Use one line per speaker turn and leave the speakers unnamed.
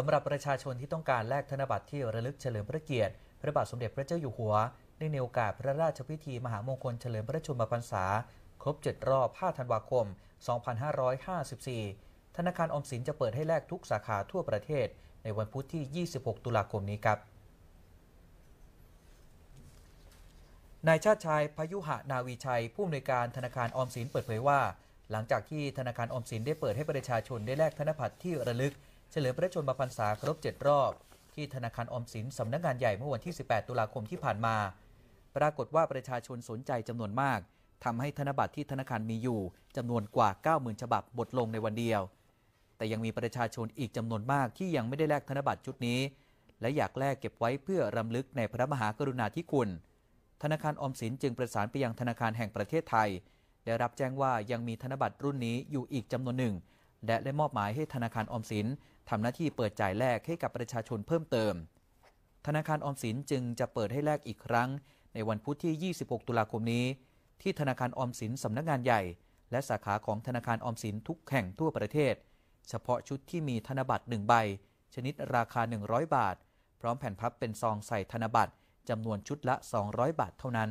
สำหรับประชาชนที่ต้องการแลกธนบัตรที่ระลึกเฉลิมพระเกียรติพระบาทสมเด็จพระเจ้าอยู่หัวเนื่องในโอกาสพระราชพิธีมหามงคลเฉลิมพระชนมพรรษา ครบ 7 รอบ5ธันวาคม 2554 ธนาคารอมสินจะเปิดให้แลกทุกสาขาทั่วประเทศ ในวันพุธที่ 26 ตุลาคมนี้ครับ นายชาติชายพยุหะนาวีชัยผู้อำนวยการธนาคารอมสินเปิดเผยว่า หลังจากที่ธนาคารอมสินได้เปิดให้ประชาชนได้แลกธนบัตรที่ระลึกเฉลิมพระชนมพรรษา ครบ 7 รอบ ที่ธนาคารอมสินสำนักงงานใหญ่เมื่อวันที่ 18 ตุลาคมที่ผ่านมา ปรากฏว่าประชาชนสนใจจำนวนมากทำให้ธนบัตรที่ธนาคารมีอยู่จำนวนกว่า 90,000ฉบับหมดลงในวันเดียว แต่ยังมีประชาชนอีกจำนวนมากที่ยังไม่ได้แลกธนบัตรชุดนี้ และอยากแลกเก็บไว้เพื่อรำลึกในพระมหากรุณาธิคุณ ธนาคารอมสินจึงประสานไปยังธนาคารแห่งประเทศไทย ได้รับแจ้งว่ายังมีธนบัตรรุ่นนี้อยู่อีกจำนวนหนึ่ง และได้มอบหมายให้ธนาคารอมสินทำหน้าที่เปิดจ่ายแลกให้กับประชาชนเพิ่มเติม ธนาคารออมสินจึงจะเปิดให้แลกอีกครั้ง ในวันพุธที่ 26 ตุลาคมนี้ ที่ธนาคารออมสินสำนักงานใหญ่ และสาขาของธนาคารออมสินทุกแห่งทั่วประเทศ เฉพาะชุดที่มีธนบัตร 1 ใบ ชนิดราคา 100 บาท พร้อมแผ่นพับเป็นซองใส่ธนบัตรจำนวนชุดละ 200 บาทเท่านั้น